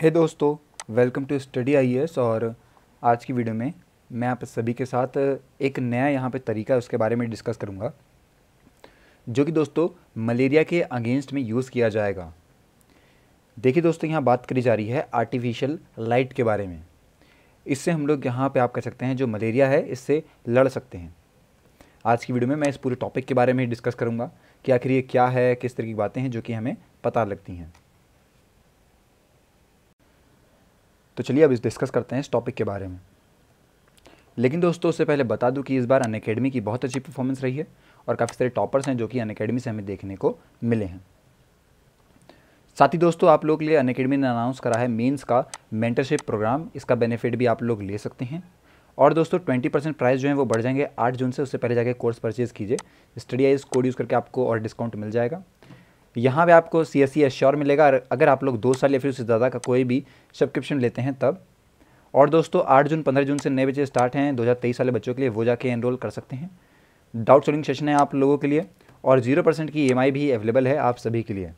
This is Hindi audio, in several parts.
हे hey दोस्तों वेलकम टू स्टडी आई और आज की वीडियो में मैं आप सभी के साथ एक नया यहाँ पे तरीका है उसके बारे में डिस्कस करूँगा जो कि दोस्तों मलेरिया के अगेंस्ट में यूज़ किया जाएगा देखिए दोस्तों यहाँ बात करी जा रही है आर्टिफिशियल लाइट के बारे में इससे हम लोग यहाँ पे आप कह सकते हैं जो मलेरिया है इससे लड़ सकते हैं आज की वीडियो में मैं इस पूरे टॉपिक के बारे में डिस्कस करूँगा कि आखिर ये क्या है किस तरह की बातें हैं जो कि हमें पता लगती हैं तो चलिए अब इस डिस्कस करते हैं इस टॉपिक के बारे में लेकिन दोस्तों उससे पहले बता दूं कि इस बार अन की बहुत अच्छी परफॉर्मेंस रही है और काफ़ी सारे टॉपर्स हैं जो कि अन से हमें देखने को मिले हैं साथ ही दोस्तों आप लोग के लिए अन ने अनाउंस करा है मेंस का मेंटरशिप प्रोग्राम इसका बेनिफिट भी आप लोग ले सकते हैं और दोस्तों ट्वेंटी परसेंट प्राइस जो है वो बढ़ जाएंगे आठ जून से उससे पहले जाके कोर्स परचेज़ कीजिए स्टडी आइज कोड यूज़ करके आपको और डिस्काउंट मिल जाएगा यहाँ पे आपको सी एस सी एश्योर मिलेगा अगर आप लोग दो साल या फिर उससे ज़्यादा का कोई भी सब्सक्रिप्शन लेते हैं तब और दोस्तों आठ जून पंद्रह जून से नए बच्चे स्टार्ट हैं दो हज़ार तेईस वाले बच्चों के लिए वो जाके एनरोल कर सकते हैं डाउट सोलिंग सेशन है आप लोगों के लिए और जीरो परसेंट की ई e भी अवेलेबल है आप सभी के लिए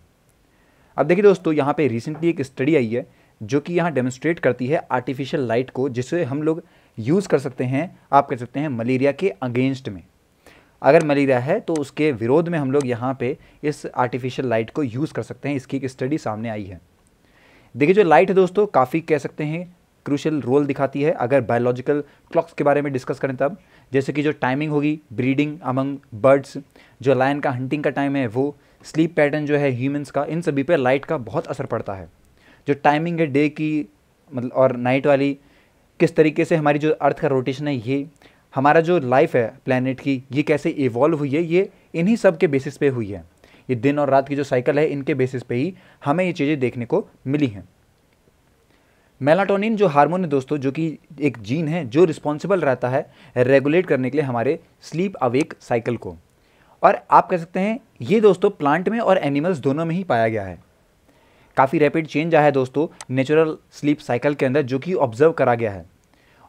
अब देखिए दोस्तों यहाँ पे रिसेंटली एक स्टडी आई है जो कि यहाँ डेमोस्ट्रेट करती है आर्टिफिशियल लाइट को जिसे हम लोग यूज़ कर सकते हैं आप कर सकते हैं मलेरिया के अगेंस्ट में अगर मलेरिया है तो उसके विरोध में हम लोग यहाँ पे इस आर्टिफिशियल लाइट को यूज़ कर सकते हैं इसकी एक स्टडी सामने आई है देखिए जो लाइट है दोस्तों काफ़ी कह सकते हैं क्रूशल रोल दिखाती है अगर बायोलॉजिकल क्लॉक्स के बारे में डिस्कस करें तब जैसे कि जो टाइमिंग होगी ब्रीडिंग अमंग बर्ड्स जो लाइन का हंटिंग का टाइम है वो स्लीप पैटर्न जो है ह्यूमन्स का इन सभी पर लाइट का बहुत असर पड़ता है जो टाइमिंग है डे की मतलब और नाइट वाली किस तरीके से हमारी जो अर्थ का रोटेशन है ये हमारा जो लाइफ है प्लानट की ये कैसे इवॉल्व हुई है ये इन्हीं सब के बेसिस पे हुई है ये दिन और रात की जो साइकिल है इनके बेसिस पे ही हमें ये चीज़ें देखने को मिली हैं मेलाटोनिन जो हार्मोन है दोस्तों जो कि एक जीन है जो रिस्पॉन्सिबल रहता है रेगुलेट करने के लिए हमारे स्लीप अवेक साइकिल को और आप कह सकते हैं ये दोस्तों प्लांट में और एनिमल्स दोनों में ही पाया गया है काफ़ी रैपिड चेंज आया है दोस्तों नेचुरल स्लीप साइकिल के अंदर जो कि ऑब्जर्व करा गया है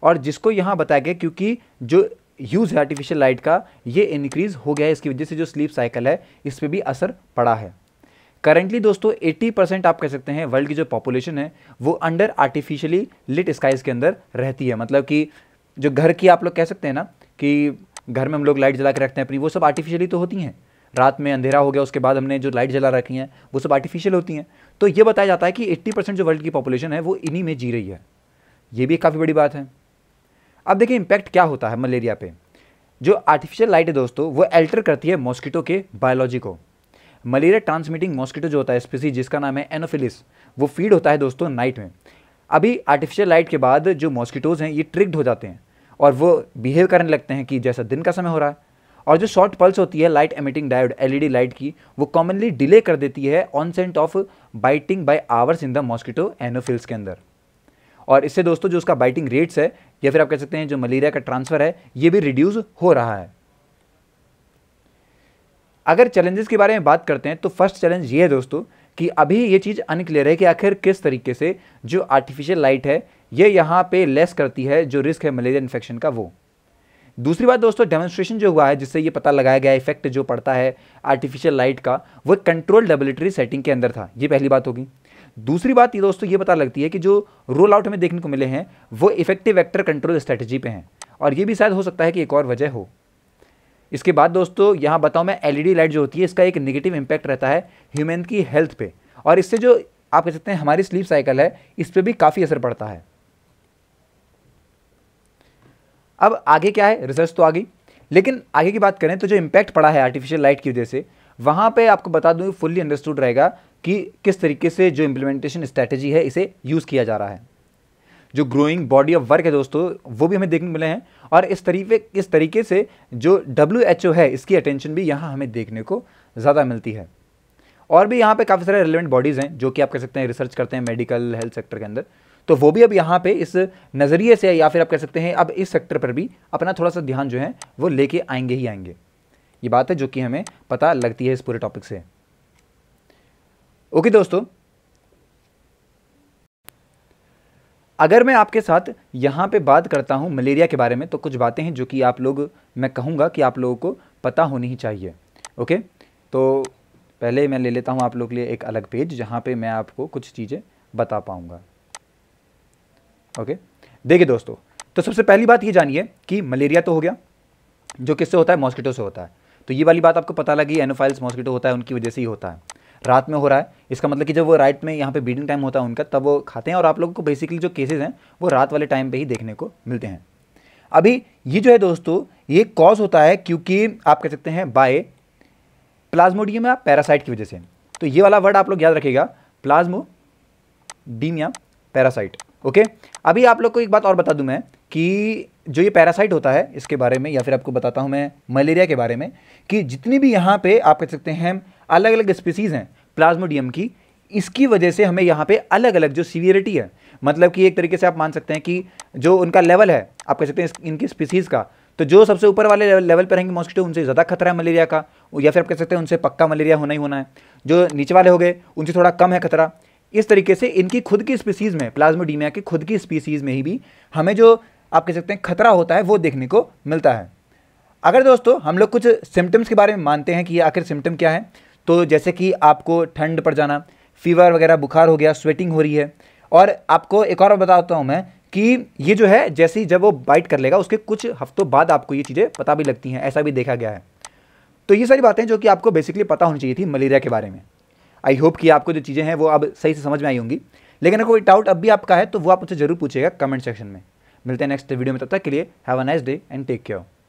और जिसको यहाँ बताया गया क्योंकि जो यूज़ है आर्टिफिशियल लाइट का ये इंक्रीज़ हो गया है इसकी वजह से जो स्लीप साइकिल है इस पर भी असर पड़ा है करेंटली दोस्तों 80 परसेंट आप कह सकते हैं वर्ल्ड की जो पॉपुलेशन है वो अंडर आर्टिफिशियली लिट स्काइज के अंदर रहती है मतलब कि जो घर की आप लोग कह सकते हैं ना कि घर में हम लोग लाइट जला के रखते हैं अपनी वो सब आर्टिफिशियली तो होती हैं रात में अंधेरा हो गया उसके बाद हमने जो लाइट जला रखी हैं वो सब आर्टिफिशियल होती हैं तो ये बताया जाता है कि 80 परसेंट जो वर्ल्ड की पॉपुलेशन है वो इन्हीं में जी रही है ये भी काफ़ी बड़ी बात है अब देखिए इम्पैक्ट क्या होता है मलेरिया पे जो आर्टिफिशियल लाइट है दोस्तों वो एल्टर करती है मॉस्किटो के बायोलॉजी को मलेरिया ट्रांसमिटिंग मॉस्किटो जो होता है स्पीसी जिसका नाम है एनोफिलिस वो फीड होता है दोस्तों नाइट में अभी आर्टिफिशियल लाइट के बाद जो मॉस्किटोज़ हैं ये ट्रिक्ड हो जाते हैं और वो बिहेव करने लगते हैं कि जैसा दिन का समय हो रहा है और जो शॉर्ट पल्स होती है light emitting diode LED light की वो कॉमनली डिले कर देती है onset of biting by hours in the mosquito Anopheles के अंदर और इससे दोस्तों जो उसका बाइटिंग रेट्स है या फिर आप कह सकते हैं जो मलेरिया का ट्रांसफ़र है ये भी रिड्यूज़ हो रहा है अगर चैलेंजेस के बारे में बात करते हैं तो फर्स्ट चैलेंज ये है दोस्तों कि अभी ये चीज़ अनक्लियर है कि आखिर किस तरीके से जो आर्टिफिशियल लाइट है ये यहाँ पे लेस करती है जो रिस्क है मलेरिया इन्फेक्शन का वो दूसरी बात दोस्तों डेमोन्स्ट्रेशन जो हुआ है जिससे ये पता लगाया गया इफेक्ट जो पड़ता है आर्टिफिशियल लाइट का वो कंट्रोल लेबोरेटरी सेटिंग के अंदर था ये पहली बात होगी दूसरी बात ये दोस्तों ये पता लगती है कि जो रोल आउट हमें देखने को मिले हैं वो इफेक्टिव वेक्टर कंट्रोल स्ट्रेटजी पे हैं और ये भी शायद हो सकता है कि एक और वजह हो इसके बाद दोस्तों यहाँ बताऊँ मैं एलईडी लाइट e जो होती है इसका एक निगेटिव इम्पैक्ट रहता है ह्यूमन की हेल्थ पे और इससे जो आप कह सकते हैं हमारी स्लीप साइकिल है इस पर भी काफ़ी असर पड़ता है अब आगे क्या है रिसर्च तो आ गई लेकिन आगे की बात करें तो जो इम्पैक्ट पड़ा है आर्टिफिशियल लाइट की वजह से वहाँ पे आपको बता दूँ फुल्ली अंडरस्टूड रहेगा कि किस तरीके से जो इम्प्लीमेंटेशन स्ट्रैटेजी है इसे यूज़ किया जा रहा है जो ग्रोइंग बॉडी ऑफ वर्क है दोस्तों वो भी हमें देखने मिले हैं और इस तरीके इस तरीके से जो डब्ल्यू है इसकी अटेंशन भी यहाँ हमें देखने को ज़्यादा मिलती है और भी यहाँ पे काफ़ी सारे रिलेवेंट बॉडीज़ हैं जो कि आप कह सकते हैं रिसर्च करते हैं मेडिकल हेल्थ सेक्टर के अंदर तो वो भी अब यहाँ पे इस नज़रिए से या फिर आप कह सकते हैं अब इस सेक्टर पर भी अपना थोड़ा सा ध्यान जो है वो लेके आएंगे ही आएंगे ये बात है जो कि हमें पता लगती है इस पूरे टॉपिक से ओके दोस्तों अगर मैं आपके साथ यहाँ पे बात करता हूँ मलेरिया के बारे में तो कुछ बातें हैं जो कि आप लोग मैं कहूँगा कि आप लोगों को पता होनी ही चाहिए ओके तो पहले मैं ले लेता हूँ आप लोग के लिए एक अलग पेज जहाँ पे मैं आपको कुछ चीज़ें बता पाऊँगा ओके देखिए दोस्तों तो सबसे पहली बात ये जानिए कि मलेरिया तो हो गया जो किससे होता है मॉस्किटो से होता है तो ये वाली बात आपको पता लगी एनोफाइल्स मॉस्किटो होता है उनकी वजह से ही होता है रात में हो रहा है इसका मतलब कि जब वो राइट में यहाँ पे ब्रीडिंग टाइम होता है उनका तब वो खाते हैं और आप लोगों को बेसिकली जो केसेज हैं वो रात वाले टाइम पर ही देखने को मिलते हैं अभी ये जो है दोस्तों ये कॉज होता है क्योंकि आप कह सकते हैं बाय प्लाज्मोडियम पैरासाइट की वजह से तो ये वाला वर्ड आप लोग याद रखेगा प्लाज्मो डीमिया पैरासाइट ओके अभी आप लोग को एक बात और बता दूँ मैं कि जो ये पैरासाइट होता है इसके बारे में या फिर आपको बताता हूँ मैं मलेरिया के बारे में कि जितनी भी यहाँ पे आप कह सकते हैं अलग अलग स्पीसीज़ हैं प्लाज्मोडियम की इसकी वजह से हमें यहाँ पे अलग अलग जो सीवियरिटी है मतलब कि एक तरीके से आप मान सकते हैं कि जो उनका लेवल है आप कह सकते हैं इनकी स्पीसीज़ का तो जो सबसे ऊपर वाले लेवल पर रहेंगे मॉस्किटो उनसे ज़्यादा खतरा है मलेरिया का या फिर आप कह सकते हैं उनसे पक्का मलेरिया होना ही होना है जो नीचे वाले हो गए उनसे थोड़ा कम है खतरा इस तरीके से इनकी खुद की स्पीसीज़ में प्लाज्मोडीमिया की खुद की स्पीसीज़ में ही भी हमें जो आप कह सकते हैं खतरा होता है वो देखने को मिलता है अगर दोस्तों हम लोग कुछ सिम्टम्स के बारे में मानते हैं कि आखिर सिम्टम क्या है तो जैसे कि आपको ठंड पड़ जाना फीवर वगैरह बुखार हो गया स्वेटिंग हो रही है और आपको एक और बताता हूँ मैं कि ये जो है जैसे ही जब वो बाइट कर लेगा उसके कुछ हफ्तों बाद आपको ये चीज़ें पता भी लगती हैं ऐसा भी देखा गया है तो ये सारी बातें जो कि आपको बेसिकली पता होनी चाहिए थी मलेरिया के बारे में आई होप कि आपको जो चीज़ें हैं वो अब सही से समझ में आई होंगी लेकिन अगर कोई डाउट अब भी आपका है तो वो आप मुझसे जरूर पूछेगा कमेंट सेक्शन में मिलते हैं नेक्स्ट वीडियो में तब तक के लिए have a nice day and take care